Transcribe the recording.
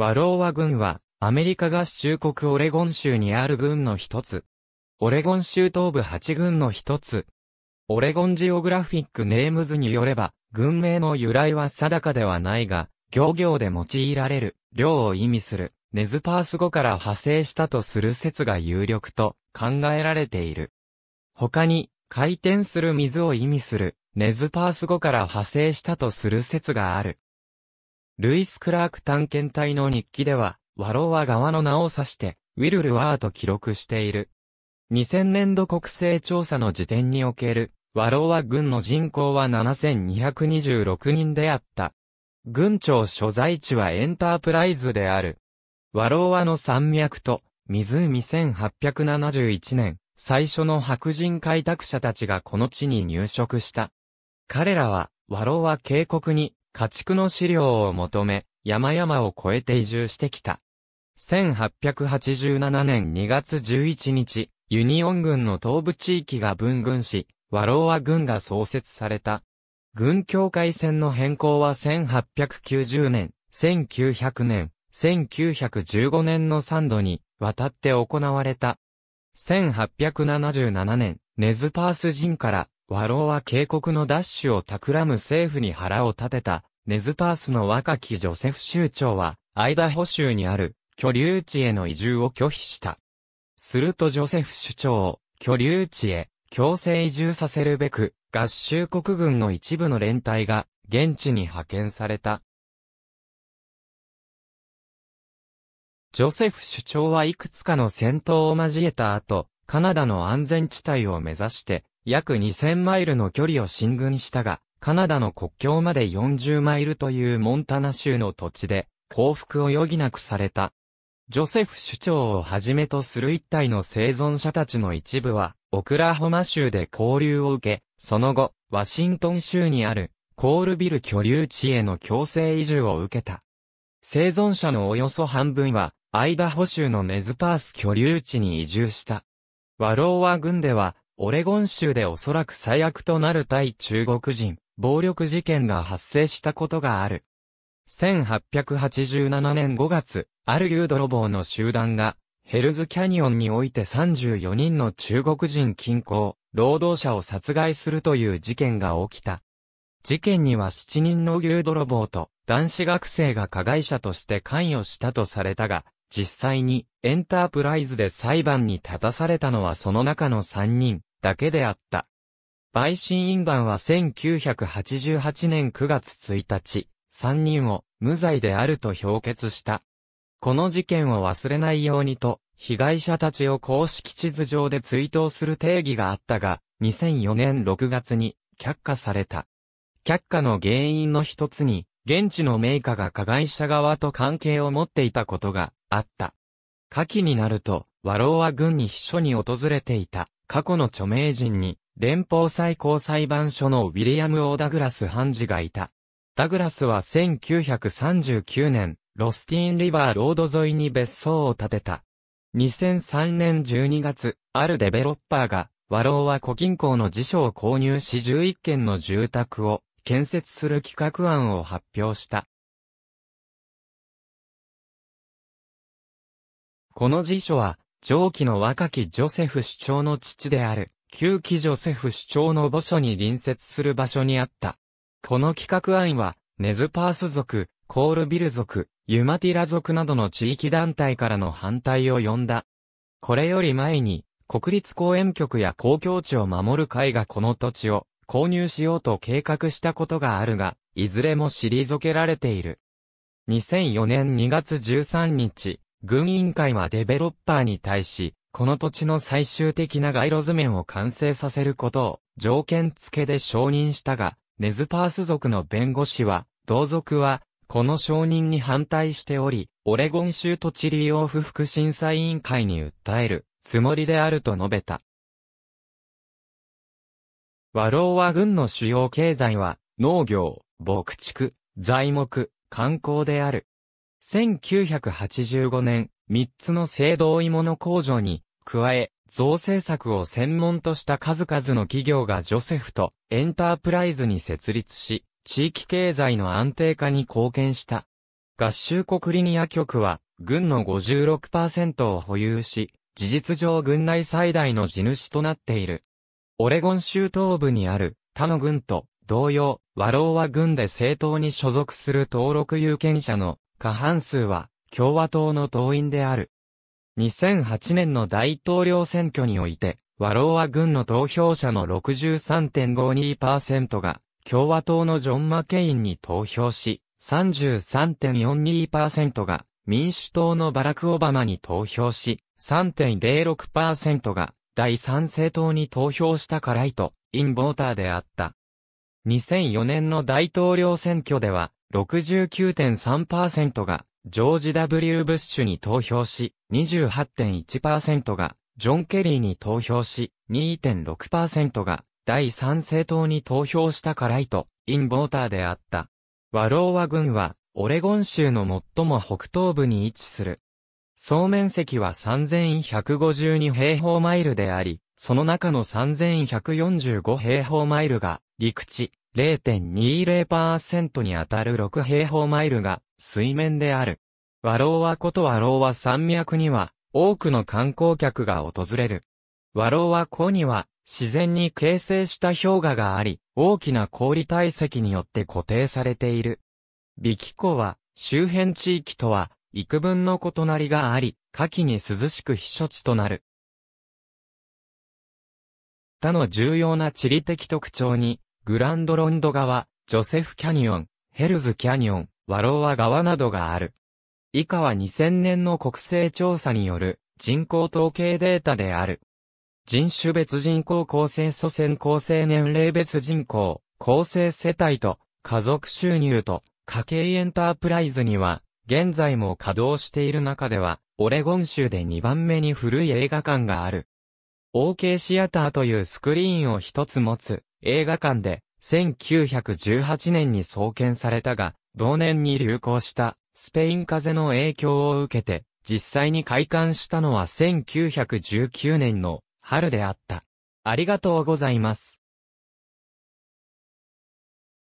ワローワ軍は、アメリカ合衆国オレゴン州にある軍の一つ。オレゴン州東部8軍の一つ。オレゴンジオグラフィックネームズによれば、軍名の由来は定かではないが、漁業で用いられる、量を意味する、ネズパース語から派生したとする説が有力と考えられている。他に、回転する水を意味する、ネズパース語から派生したとする説がある。ルイス・クラーク探検隊の日記では、ワロワ側の名を指して、ウィルルワーと記録している。2000年度国勢調査の時点における、ワロワ軍の人口は7226人であった。軍庁所在地はエンタープライズである。ワロワの山脈と、湖1871年、最初の白人開拓者たちがこの地に入植した。彼らは、ワロワ渓谷に家畜の飼料を求め、山々を越えて移住してきた。1887年2月11日、ユニオン軍の東部地域が分軍し、ワローア軍が創設された。軍境界線の変更は1890年、1900年、1915年の3度に渡って行われた。1877年、ネズパース人から和老は警告の奪取を企む政府に腹を立てた、ネズパースの若きジョセフ州長は、アイダホ州にある、居留地への移住を拒否した。するとジョセフ首長を、居留地へ、強制移住させるべく、合衆国軍の一部の連隊が、現地に派遣された。ジョセフ首長はいくつかの戦闘を交えた後、カナダの安全地帯を目指して、約2000マイルの距離を進軍したが、カナダの国境まで40マイルというモンタナ州の土地で、降伏を余儀なくされた。ジョセフ首長をはじめとする一体の生存者たちの一部は、オクラホマ州で交流を受け、その後、ワシントン州にある、コールビル居留地への強制移住を受けた。生存者のおよそ半分は、アイダホ州のネズパース居留地に移住した。ワローワ軍では、オレゴン州でおそらく最悪となる対中国人、暴力事件が発生したことがある。1887年5月、あるユー泥棒の集団が、ヘルズキャニオンにおいて34人の中国人近郊、労働者を殺害するという事件が起きた。事件には7人の牛泥棒と男子学生が加害者として関与したとされたが、実際にエンタープライズで裁判に立たされたのはその中の3人。だけであった。陪審員団は1988年9月1日、3人を無罪であると評決した。この事件を忘れないようにと、被害者たちを公式地図上で追悼する定義があったが、2004年6月に却下された。却下の原因の一つに、現地の名家が加害者側と関係を持っていたことがあった。夏季になると、和老は軍に秘書に訪れていた。過去の著名人に、連邦最高裁判所のウィリアム・オーダグラス判事がいた。ダグラスは1939年、ロスティーン・リバーロード沿いに別荘を建てた。2003年12月、あるデベロッパーが、和老は古銀行の辞書を購入し11軒の住宅を建設する企画案を発表した。この辞書は、上記の若きジョセフ首長の父である、旧記ジョセフ首長の墓所に隣接する場所にあった。この企画案は、ネズパース族、コールビル族、ユマティラ族などの地域団体からの反対を呼んだ。これより前に、国立公園局や公共地を守る会がこの土地を購入しようと計画したことがあるが、いずれも退けられている。2004年2月13日、軍委員会はデベロッパーに対し、この土地の最終的な街路図面を完成させることを条件付けで承認したが、ネズパース族の弁護士は、同族は、この承認に反対しており、オレゴン州土地利用不服審査委員会に訴えるつもりであると述べた。和老は軍の主要経済は、農業、牧畜、材木、観光である。1985年、3つの青銅鋳物工場に、加え、造成作を専門とした数々の企業がジョセフとエンタープライズに設立し、地域経済の安定化に貢献した。合衆国リニア局は、軍の56%を保有し、事実上軍内最大の地主となっている。オレゴン州東部にある他の軍と同様、和老は軍で政党に所属する登録有権者の過半数は共和党の党員である。2008年の大統領選挙において、ワローア軍の投票者の63.52%が共和党のジョン・マケインに投票し、33.42%が民主党のバラク・オバマに投票し、3.06%が第三政党に投票したからいと、インボーターであった。2004年の大統領選挙では、69.3%がジョージ・ W・ ブッシュに投票し、28.1%がジョン・ケリーに投票し、2.6%が第三政党に投票したからいと、インボーターであった。ワローワ郡は、オレゴン州の最も北東部に位置する。総面積は3152平方マイルであり、その中の3145平方マイルが陸地、0.20%にあたる6平方マイルが水面である。和老は湖と和老は山脈には多くの観光客が訪れる。和老は湖には自然に形成した氷河があり、大きな氷体積によって固定されている。ビキ湖は周辺地域とは幾分の異なりがあり、夏季に涼しく避暑地となる。他の重要な地理的特徴にグランドロンド川、ジョセフキャニオン、ヘルズキャニオン、ワローア川などがある。以下は2000年の国勢調査による人口統計データである。人種別人口構成祖先構成年齢別人口、構成世帯と家族収入と家計エンタープライズには、現在も稼働している中では、オレゴン州で2番目に古い映画館がある。OK シアターというスクリーンを一つ持つ、映画館で1918年に創建されたが、同年に流行したスペイン風邪の影響を受けて、実際に開館したのは1919年の春であった。ありがとうございます。